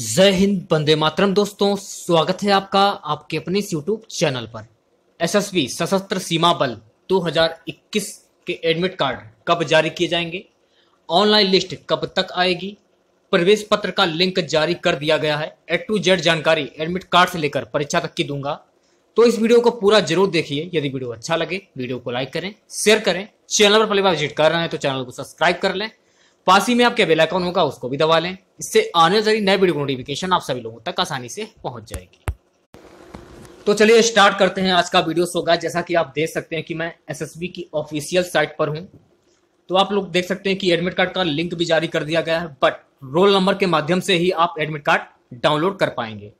जय हिंद बंदे मातरम दोस्तों स्वागत है आपका आपके अपने इस यूट्यूब चैनल पर एसएसबी सशस्त्र सीमा बल 2021 के एडमिट कार्ड कब जारी किए जाएंगे ऑनलाइन लिस्ट कब तक आएगी प्रवेश पत्र का लिंक जारी कर दिया गया है ए टू जेड जानकारी एडमिट कार्ड से लेकर परीक्षा तक की दूंगा तो इस वीडियो को पूरा जरूर देखिए यदि वीडियो अच्छा लगे वीडियो को लाइक करें शेयर करें चैनल पर पहली बार विजिट कर रहे हैं तो चैनल को सब्सक्राइब कर लें पास ही में आपके बेलाइकॉन होगा उसको भी दबा लें इससे आने वाली नए वीडियो नोटिफिकेशन आप सभी लोगों तक आसानी से पहुंच जाएगी तो चलिए स्टार्ट करते हैं आज का वीडियो होगा जैसा कि आप देख सकते हैं कि मैं एसएसबी की ऑफिशियल साइट पर हूँ तो आप लोग देख सकते हैं कि एडमिट कार्ड का लिंक भी जारी कर दिया गया है बट रोल नंबर के माध्यम से ही आप एडमिट कार्ड डाउनलोड कर पाएंगे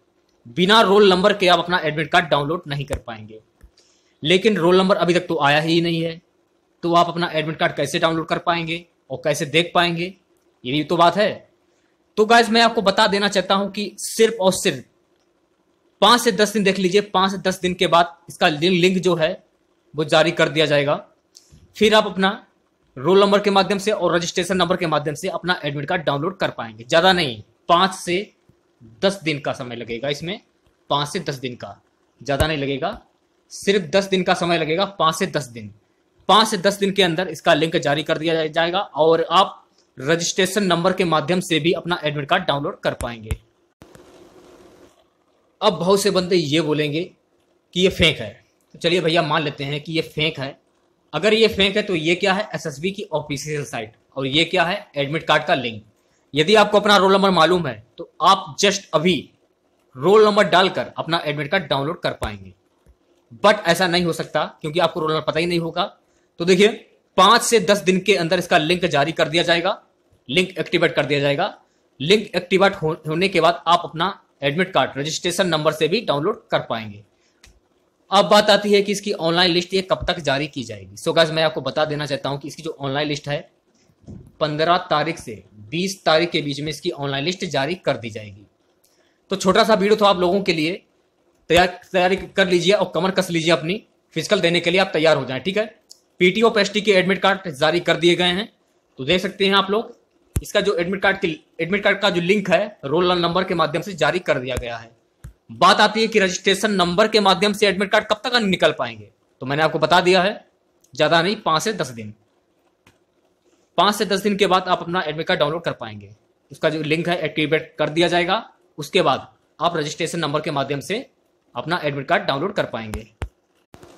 बिना रोल नंबर के आप अपना एडमिट कार्ड डाउनलोड नहीं कर पाएंगे लेकिन रोल नंबर अभी तक तो आया ही नहीं है तो आप अपना एडमिट कार्ड कैसे डाउनलोड कर पाएंगे और कैसे देख पाएंगे ये भी तो बात है तो गाइज मैं आपको बता देना चाहता हूं कि सिर्फ और सिर्फ पांच से दस दिन देख लीजिए पांच से दस दिन के बाद इसका लिंक जो है वो जारी कर दिया जाएगा फिर आप अपना रोल नंबर के माध्यम से और रजिस्ट्रेशन नंबर के माध्यम से अपना एडमिट कार्ड डाउनलोड कर पाएंगे ज़्यादा नहीं पांच से दस दिन का समय लगेगा इसमें पांच से दस दिन का ज़्यादा नहीं लगेगा सिर्फ दस दिन का समय लगेगा पांच से दस दिन पांच से दस दिन के अंदर इसका लिंक जारी कर दिया जाएगा और आप रजिस्ट्रेशन नंबर के माध्यम से भी अपना एडमिट कार्ड डाउनलोड कर पाएंगे अब बहुत से बंदे ये बोलेंगे कि ये फेंक है तो चलिए भैया मान लेते हैं कि ये फेंक है अगर ये फेंक है तो ये क्या है बी की ऑफिशियल साइट और ये क्या है एडमिट कार्ड का लिंक यदि आपको अपना रोल नंबर मालूम है तो आप जस्ट अभी रोल नंबर डालकर अपना एडमिट कार्ड डाउनलोड कर पाएंगे बट ऐसा नहीं हो सकता क्योंकि आपको रोल नंबर पता ही नहीं होगा तो देखिए पांच से दस दिन के अंदर इसका लिंक जारी कर दिया जाएगा लिंक एक्टिवेट कर दिया जाएगा लिंक एक्टिवेट होने के बाद आप अपना एडमिट कार्ड रजिस्ट्रेशन नंबर से भी डाउनलोड कर पाएंगे अब बात आती है कि इसकी ऑनलाइन लिस्ट ये कब तक जारी की जाएगी सो so गैस मैं आपको बता देना चाहता हूँ कि इसकी जो ऑनलाइन लिस्ट है पंद्रह तारीख से बीस तारीख के बीच में इसकी ऑनलाइन लिस्ट जारी कर दी जाएगी तो छोटा सा वीडियो था आप लोगों के लिए तैयार तैयारी कर लीजिए और कमर कस लीजिए अपनी फिजिकल देने के लिए आप तैयार हो जाए ठीक है पीटीओ पेस्टी के एडमिट कार्ड जारी कर दिए गए हैं तो देख सकते हैं आप लोग इसका जो एडमिट कार्ड की एडमिट कार्ड का जो लिंक है रोल नंबर के माध्यम से जारी कर दिया गया है बात आती है कि रजिस्ट्रेशन नंबर के माध्यम से एडमिट कार्ड कब तक निकल पाएंगे तो मैंने आपको बता दिया है ज्यादा नहीं पांच से दस दिन पांच से दस दिन के बाद आप अपना एडमिट कार्ड डाउनलोड कर पाएंगे उसका जो लिंक है एक्टिवेट कर दिया जाएगा उसके बाद आप रजिस्ट्रेशन नंबर के माध्यम से अपना एडमिट कार्ड डाउनलोड कर पाएंगे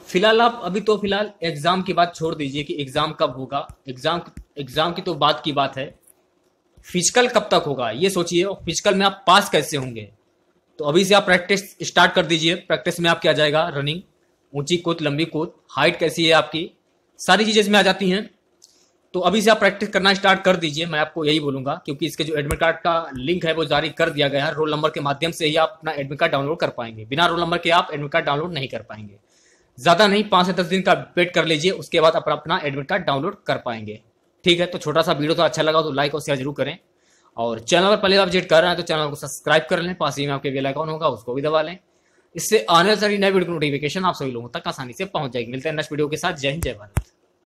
फिलहाल आप अभी तो फिलहाल एग्जाम की बात छोड़ दीजिए कि एग्जाम कब होगा एग्जाम एग्जाम की तो बात की बात है फिजिकल कब तक होगा ये सोचिए और फिजिकल में आप पास कैसे होंगे तो अभी से आप प्रैक्टिस स्टार्ट कर दीजिए प्रैक्टिस में आप क्या जाएगा रनिंग ऊंची कूद लंबी कूद हाइट कैसी है आपकी सारी चीज़ें इसमें आ जाती हैं तो अभी से आप प्रैक्टिस करना स्टार्ट कर दीजिए मैं आपको यही बोलूंगा क्योंकि इसके जो एडमिट कार्ड का लिंक है वो जारी कर दिया गया है रोल नंबर के माध्यम से ही आप अपना एडमिट कार्ड डाउनलोड कर पाएंगे बिना रोल नंबर के आप एडमिट कार्ड डाउनलोड नहीं कर पाएंगे ज़्यादा नहीं पांच से दस दिन का वेट कर लीजिए उसके बाद अपना अपना एडमिट कार्ड डाउनलोड कर पाएंगे ठीक है तो छोटा सा वीडियो तो अच्छा लगा तो लाइक और शेयर जरूर करें और चैनल पर पहले आप विजिट कर रहे हैं तो चैनल को सब्सक्राइब कर लें पास ही में आपके बेल होगा उसको भी दबा लें इससे आने वाली नए वीडियो की नोटिफिकेशन आप सभी लोगों तक आसानी से पहुंच जाएगी मिलते हैं नेक्स्ट वीडियो के साथ जय हिंद जय भारत